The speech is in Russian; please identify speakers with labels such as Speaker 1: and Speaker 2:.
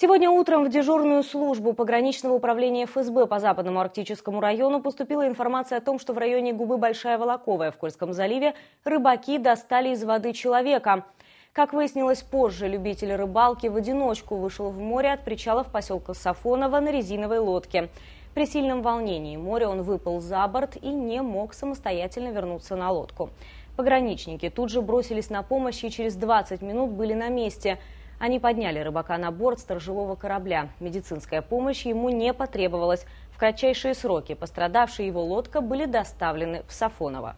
Speaker 1: Сегодня утром в дежурную службу пограничного управления ФСБ по Западному Арктическому району поступила информация о том, что в районе губы Большая Волоковая в Кольском заливе рыбаки достали из воды человека. Как выяснилось позже, любитель рыбалки в одиночку вышел в море от причала в поселке Сафонова на резиновой лодке. При сильном волнении моря он выпал за борт и не мог самостоятельно вернуться на лодку. Пограничники тут же бросились на помощь и через 20 минут были на месте – они подняли рыбака на борт сторожевого корабля. Медицинская помощь ему не потребовалась. В кратчайшие сроки пострадавшие его лодка были доставлены в Сафоново.